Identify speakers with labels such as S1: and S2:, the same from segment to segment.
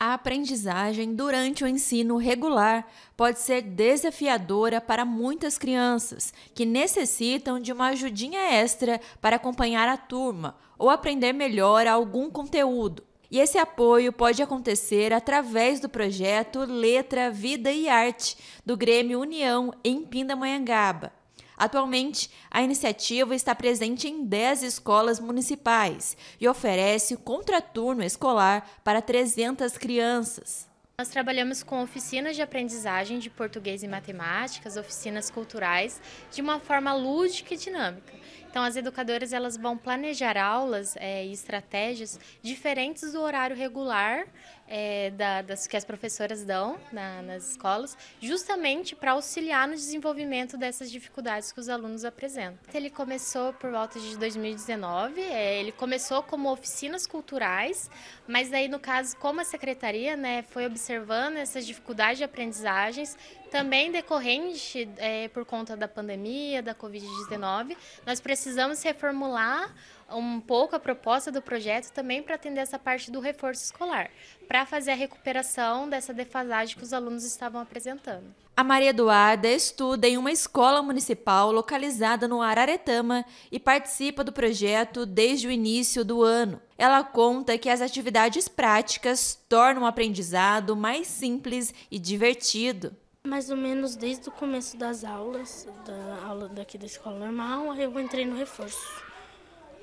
S1: a aprendizagem durante o ensino regular pode ser desafiadora para muitas crianças que necessitam de uma ajudinha extra para acompanhar a turma ou aprender melhor algum conteúdo. E esse apoio pode acontecer através do projeto Letra, Vida e Arte do Grêmio União em Pindamonhangaba. Atualmente, a iniciativa está presente em 10 escolas municipais e oferece contraturno escolar para 300
S2: crianças. Nós trabalhamos com oficinas de aprendizagem de português e matemáticas, oficinas culturais, de uma forma lúdica e dinâmica. Então, as educadoras elas vão planejar aulas é, e estratégias diferentes do horário regular é, da, das que as professoras dão na, nas escolas, justamente para auxiliar no desenvolvimento dessas dificuldades que os alunos apresentam. Ele começou por volta de 2019. É, ele começou como oficinas culturais, mas aí no caso, como a secretaria, né, foi observada observando essas dificuldades de aprendizagens também decorrente é, por conta da pandemia, da Covid-19, nós precisamos reformular um pouco a proposta do projeto também para atender essa parte do reforço escolar, para fazer a recuperação dessa defasagem que os alunos estavam apresentando.
S1: A Maria Eduarda estuda em uma escola municipal localizada no Araretama e participa do projeto desde o início do ano. Ela conta que as atividades práticas tornam o aprendizado mais simples e divertido.
S3: Mais ou menos desde o começo das aulas, da aula daqui da escola normal, eu entrei no reforço.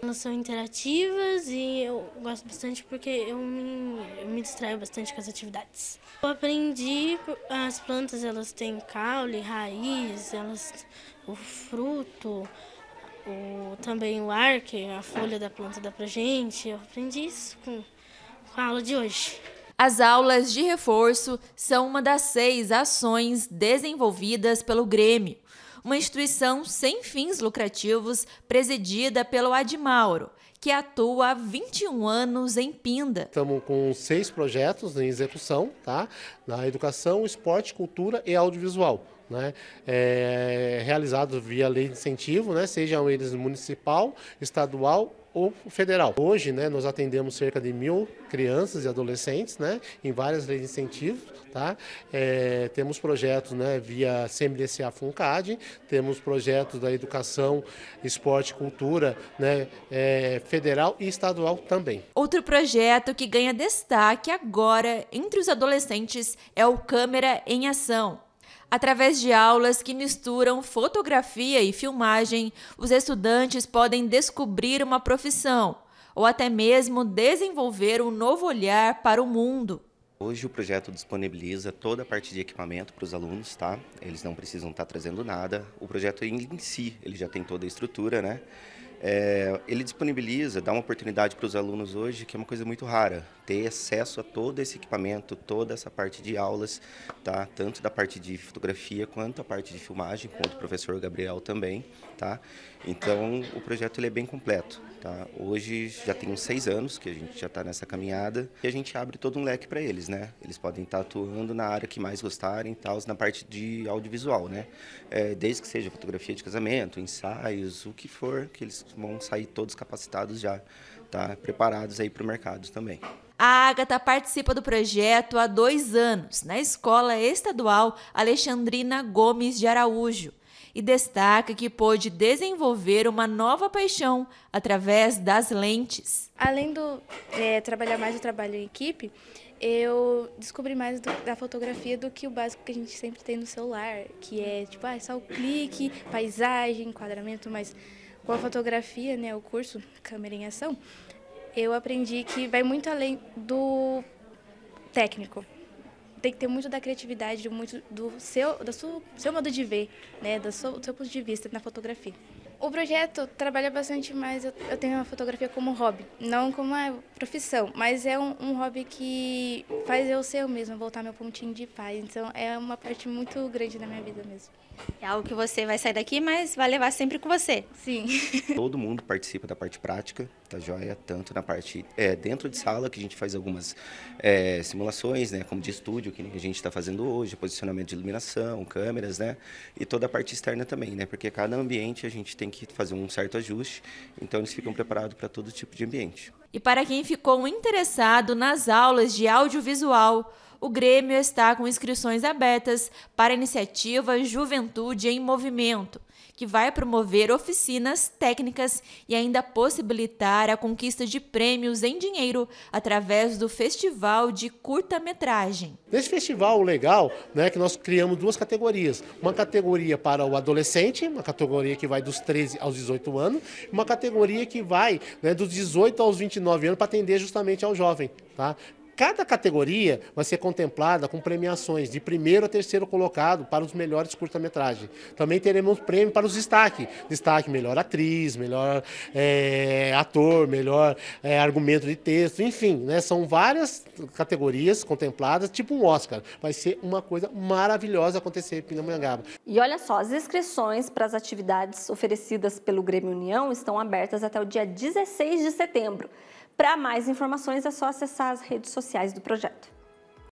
S3: Elas são interativas e eu gosto bastante porque eu me, eu me distraio bastante com as atividades. Eu aprendi as plantas, elas têm caule, raiz, elas o fruto, o, também o ar,
S1: que é a folha da planta dá pra gente. Eu aprendi isso com, com a aula de hoje. As aulas de reforço são uma das seis ações desenvolvidas pelo Grêmio, uma instituição sem fins lucrativos presidida pelo Admauro, que atua há 21
S4: anos em Pinda. Estamos com seis projetos em execução, tá? Na educação, esporte, cultura e audiovisual. Né, é, realizados via lei de incentivo, né, sejam eles municipal, estadual ou federal. Hoje, né, nós atendemos cerca de mil crianças e adolescentes, né, em várias leis de incentivo, tá? É, temos projetos, né, via CMDCA Funcad, temos projetos da educação, esporte, cultura, né, é, federal e estadual também.
S1: Outro projeto que ganha destaque agora entre os adolescentes é o Câmera em Ação Através de aulas que misturam fotografia e filmagem, os estudantes podem descobrir uma profissão ou até mesmo desenvolver um novo olhar para o mundo.
S5: Hoje o projeto disponibiliza toda a parte de equipamento para os alunos, tá? Eles não precisam estar trazendo nada. O projeto em si, ele já tem toda a estrutura, né? É, ele disponibiliza, dá uma oportunidade para os alunos hoje, que é uma coisa muito rara, ter acesso a todo esse equipamento, toda essa parte de aulas, tá? tanto da parte de fotografia quanto a parte de filmagem, com o professor Gabriel também. Tá? Então, o projeto ele é bem completo. Tá? Hoje já tem uns seis anos que a gente já está nessa caminhada e a gente abre todo um leque para eles. Né? Eles podem estar tá atuando na área que mais gostarem, tal, na parte de audiovisual, né? É, desde que seja fotografia de casamento, ensaios, o que for que eles vão sair todos capacitados já, tá? Preparados aí para o mercado também.
S1: A Agatha participa do projeto há dois anos, na Escola Estadual Alexandrina Gomes de Araújo, e destaca que pôde desenvolver uma nova paixão através das lentes.
S3: Além do é, trabalhar mais o trabalho em equipe, eu descobri mais do, da fotografia do que o básico que a gente sempre tem no celular, que é tipo, ah, é só o clique, paisagem, enquadramento, mas com a fotografia, né, o curso Câmera em Ação, eu aprendi que vai muito além do técnico. Tem que ter muito da criatividade, muito do seu, do seu, seu modo de ver, né, do seu, do seu ponto de vista na fotografia. O projeto trabalha bastante mais. Eu, eu tenho a fotografia como hobby, não como uma profissão, mas é um, um, hobby que faz eu ser eu mesma, voltar meu pontinho de paz. Então é uma parte muito grande da minha vida mesmo.
S1: É algo que você vai sair daqui, mas vai levar sempre com você. Sim.
S5: Todo mundo participa da parte prática. Tá joia, tanto na parte é, dentro de sala, que a gente faz algumas é, simulações, né, como de estúdio, que a gente está fazendo hoje, posicionamento de iluminação, câmeras, né, e toda a parte externa também, né, porque cada ambiente a gente tem que fazer um certo ajuste, então eles ficam preparados para todo tipo de ambiente.
S1: E para quem ficou interessado nas aulas de audiovisual, o Grêmio está com inscrições abertas para a iniciativa Juventude em Movimento, que vai promover oficinas técnicas e ainda possibilitar a conquista de prêmios em dinheiro através do festival de
S4: curta-metragem. Nesse festival legal, né, que nós criamos duas categorias, uma categoria para o adolescente, uma categoria que vai dos 13 aos 18 anos, uma categoria que vai né, dos 18 aos 29 anos para atender justamente ao jovem, tá? Cada categoria vai ser contemplada com premiações de primeiro a terceiro colocado para os melhores curta-metragem. Também teremos prêmio para os destaques. Destaque melhor atriz, melhor é, ator, melhor é, argumento de texto, enfim, né? São várias categorias contempladas, tipo um Oscar. Vai ser uma coisa maravilhosa acontecer em Pindamonhangaba. E
S1: olha só, as inscrições para as atividades oferecidas pelo Grêmio União estão abertas até o dia 16 de setembro. Para mais informações é só acessar as redes sociais do projeto.